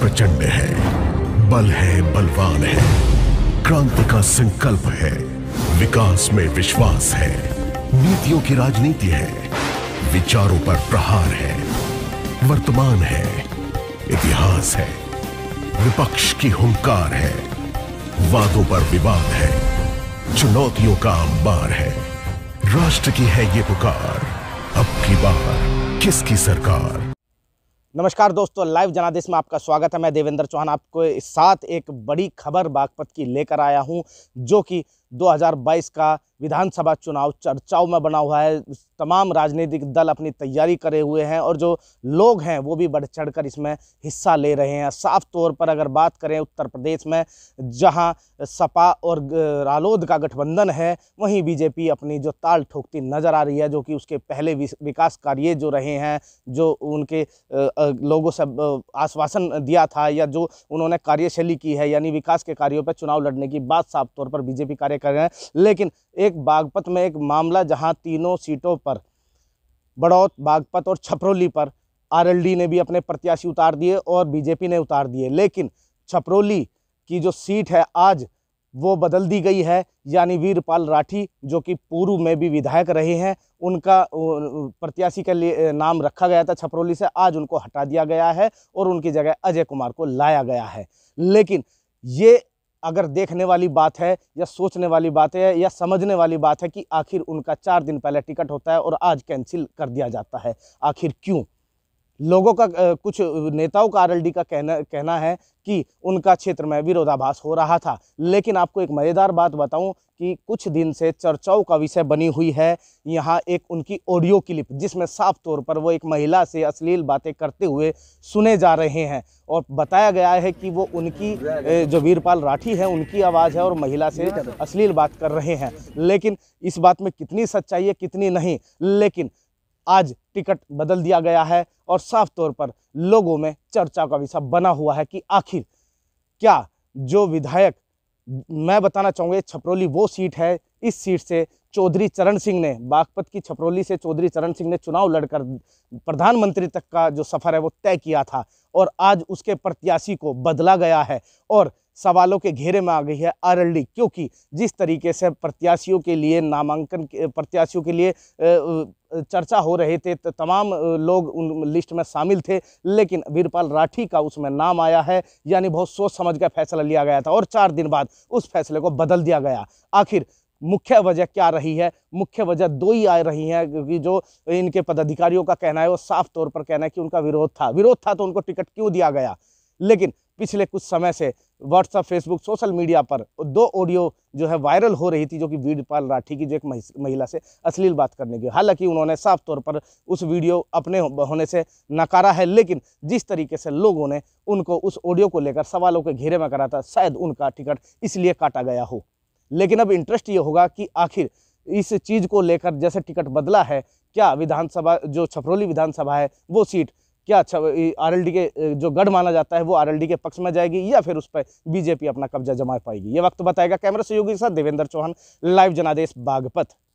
प्रचंड है बल है बलवान है क्रांति का संकल्प है विकास में विश्वास है नीतियों की राजनीति है विचारों पर प्रहार है वर्तमान है इतिहास है विपक्ष की हुंकार है वादों पर विवाद है चुनौतियों का अंबार है राष्ट्र की है ये पुकार अब की बार किसकी सरकार नमस्कार दोस्तों लाइव जनादेश में आपका स्वागत है मैं देवेंद्र चौहान आपको साथ एक बड़ी खबर बागपत की लेकर आया हूं जो कि 2022 का विधानसभा चुनाव चर्चाओं में बना हुआ है तमाम राजनीतिक दल अपनी तैयारी करे हुए हैं और जो लोग हैं वो भी बढ़ चढ़ कर इसमें हिस्सा ले रहे हैं साफ तौर पर अगर बात करें उत्तर प्रदेश में जहां सपा और रालोद का गठबंधन है वहीं बीजेपी अपनी जो ताल ठोकती नज़र आ रही है जो कि उसके पहले विकास कार्य जो रहे हैं जो उनके लोगों से आश्वासन दिया था या जो उन्होंने कार्यशैली की है यानी विकास के कार्यों पर चुनाव लड़ने की बात साफ तौर पर बीजेपी कार्यकर्ता कर रहे हैं लेकिन एक बागपत में एक मामला जहां तीनों सीटों पर बड़ौत बागपत और छपरौली पर आरएलडी ने भी अपने प्रत्याशी उतार दिए और बीजेपी ने उतार दिए लेकिन छपरौली की जो सीट है आज वो बदल दी गई है यानी वीरपाल राठी जो कि पूर्व में भी विधायक रहे हैं उनका प्रत्याशी के लिए नाम रखा गया था छपरौली से आज उनको हटा दिया गया है और उनकी जगह अजय कुमार को लाया गया है लेकिन ये अगर देखने वाली बात है या सोचने वाली बात है या समझने वाली बात है कि आखिर उनका चार दिन पहले टिकट होता है और आज कैंसिल कर दिया जाता है आखिर क्यों लोगों का कुछ नेताओं का आरएलडी का कहना कहना है कि उनका क्षेत्र में विरोधाभास हो रहा था लेकिन आपको एक मज़ेदार बात बताऊं कि कुछ दिन से चर्चाओं का विषय बनी हुई है यहाँ एक उनकी ऑडियो क्लिप जिसमें साफ तौर पर वो एक महिला से अश्लील बातें करते हुए सुने जा रहे हैं और बताया गया है कि वो उनकी जो वीरपाल राठी है उनकी आवाज़ है और महिला से अश्लील बात कर रहे हैं लेकिन इस बात में कितनी सच्चाई है कितनी नहीं लेकिन आज टिकट बदल दिया गया है और साफ तौर पर लोगों में चर्चा का विषय बना हुआ है कि आखिर क्या जो विधायक मैं बताना चाहूँगा छपरौली वो सीट है इस सीट से चौधरी चरण सिंह ने बागपत की छपरौली से चौधरी चरण सिंह ने चुनाव लड़कर प्रधानमंत्री तक का जो सफ़र है वो तय किया था और आज उसके प्रत्याशी को बदला गया है और सवालों के घेरे में आ गई है आरएलडी क्योंकि जिस तरीके से प्रत्याशियों के लिए नामांकन प्रत्याशियों के लिए चर्चा हो रहे थे तो तमाम लोग उन लिस्ट में शामिल थे लेकिन वीरपाल राठी का उसमें नाम आया है यानी बहुत सोच समझ कर फैसला लिया गया था और चार दिन बाद उस फैसले को बदल दिया गया आखिर मुख्य वजह क्या रही है मुख्य वजह दो ही आ रही है क्योंकि जो इनके पदाधिकारियों का कहना है वो साफ तौर पर कहना है कि उनका विरोध था विरोध था तो उनको टिकट क्यों दिया गया लेकिन पिछले कुछ समय से व्हाट्सअप फेसबुक सोशल मीडिया पर दो ऑडियो जो है वायरल हो रही थी जो कि वीरपाल राठी की जो एक महिला से अश्लील बात करने की हालांकि उन्होंने साफ तौर पर उस वीडियो अपने होने से नकारा है लेकिन जिस तरीके से लोगों ने उनको उस ऑडियो को लेकर सवालों के घेरे में करा था शायद उनका टिकट इसलिए काटा गया हो लेकिन अब इंटरेस्ट ये होगा कि आखिर इस चीज़ को लेकर जैसे टिकट बदला है क्या विधानसभा जो छपरौली विधानसभा है वो सीट क्या अच्छा आर के जो गढ़ माना जाता है वो आर के पक्ष में जाएगी या फिर उस पर बीजेपी अपना कब्जा जमा पाएगी ये वक्त बताएगा कैमरा सहयोगी के साथ देवेंद्र चौहान लाइव जनादेश बागपत